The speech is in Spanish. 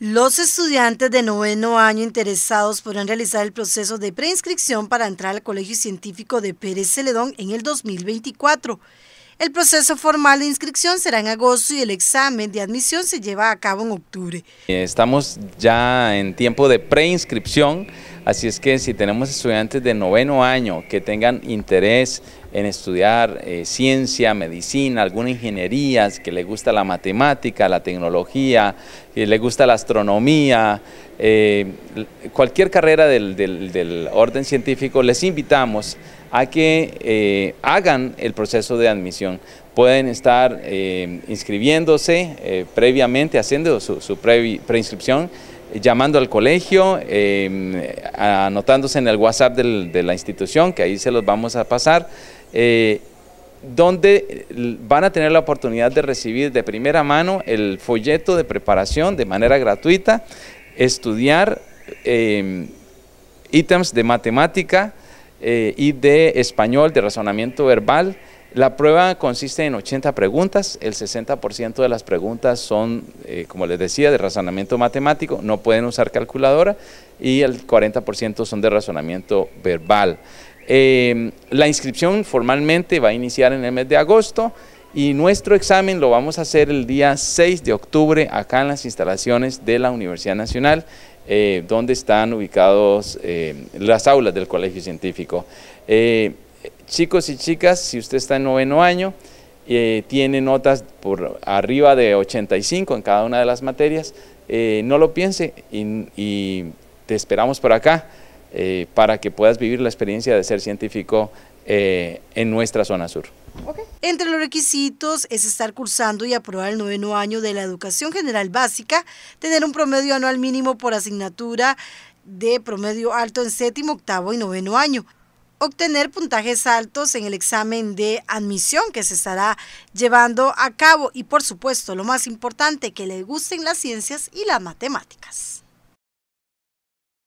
Los estudiantes de noveno año interesados podrán realizar el proceso de preinscripción para entrar al Colegio Científico de Pérez Celedón en el 2024. El proceso formal de inscripción será en agosto y el examen de admisión se lleva a cabo en octubre. Estamos ya en tiempo de preinscripción. Así es que si tenemos estudiantes de noveno año que tengan interés en estudiar eh, ciencia, medicina, alguna ingeniería, que le gusta la matemática, la tecnología, que le gusta la astronomía, eh, cualquier carrera del, orden científico, les invitamos a que eh, hagan el proceso de admisión. Pueden estar inscribiéndose previamente, haciendo su, preinscripción eh, llamando al colegio, em, anotándose en el WhatsApp de la institución, que ahí se los vamos a pasar, eh, donde eh, van a tener la oportunidad de recibir de primera mano el folleto de preparación de manera gratuita, estudiar em, ítems de matemática y de español, de razonamiento verbal, la prueba consiste en 80 preguntas, el 60% de las preguntas son, eh, como les decía, de razonamiento matemático, no pueden usar calculadora, y el 40% son de razonamiento verbal. Em, la inscripción formalmente va a iniciar en el mes de agosto y nuestro examen lo vamos a hacer el día 6 de octubre acá en las instalaciones de la Universidad Nacional, eh, donde están ubicados eh, las aulas del Colegio Científico chicos y chicas, si usted está en noveno año, eh, tiene notas por arriba de 85 en cada una de las materias, eh, no lo piense y, te esperamos por acá eh, para que puedas vivir la experiencia de ser científico en nuestra zona sur. Entre los requisitos es estar cursando y aprobar el noveno año de la educación general básica, tener un promedio anual mínimo por asignatura de promedio alto en séptimo, octavo y noveno año, obtener puntajes altos en el examen de admisión que se estará llevando a cabo y por supuesto lo más importante que le gusten las ciencias y las matemáticas.